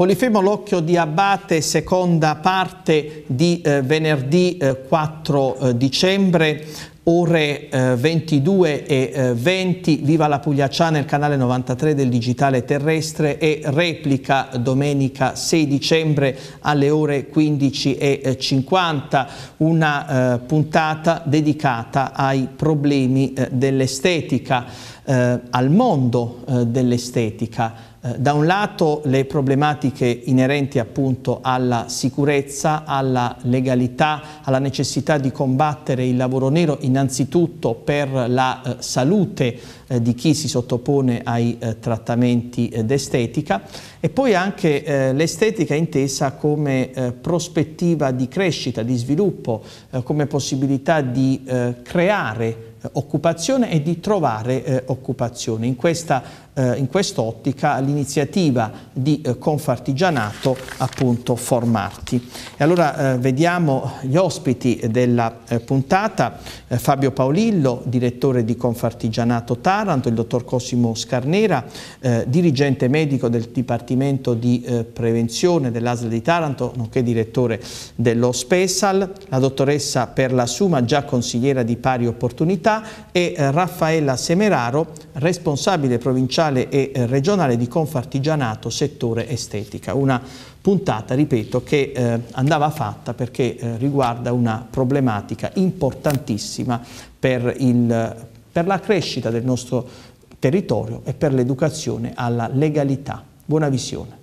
Polifemo l'occhio di Abate, seconda parte di eh, venerdì eh, 4 eh, dicembre, ore 22 eh, e 20, eh, Viva la Pugliacciana, il canale 93 del Digitale Terrestre e replica domenica 6 dicembre alle ore 15 e 50, eh, una puntata dedicata ai problemi dell'estetica eh, al mondo eh, dell'estetica. Eh, da un lato le problematiche inerenti appunto alla sicurezza, alla legalità, alla necessità di combattere il lavoro nero innanzitutto per la eh, salute eh, di chi si sottopone ai trattamenti d'estetica e poi anche l'estetica intesa come prospettiva di crescita, di sviluppo, come possibilità di creare eh, occupazione e di trovare eh, occupazione. In, questa, eh, in quest'ottica l'iniziativa di eh, Confartigianato appunto Formarti. E allora eh, vediamo gli ospiti della eh, puntata, Fabio Paolillo, direttore di Confartigianato Taranto, il dottor Cosimo Scarnera, dirigente medico del Dipartimento di Prevenzione dell'ASL di Taranto, nonché direttore dello Spesal, la dottoressa Perla Suma, già consigliera di pari opportunità, città e eh, Raffaella Semeraro, responsabile provinciale e eh, regionale di Confartigianato settore estetica. Una puntata, ripeto, che eh, andava fatta perché eh, riguarda una problematica importantissima per, il, per la crescita del nostro territorio e per l'educazione alla legalità. Buona visione.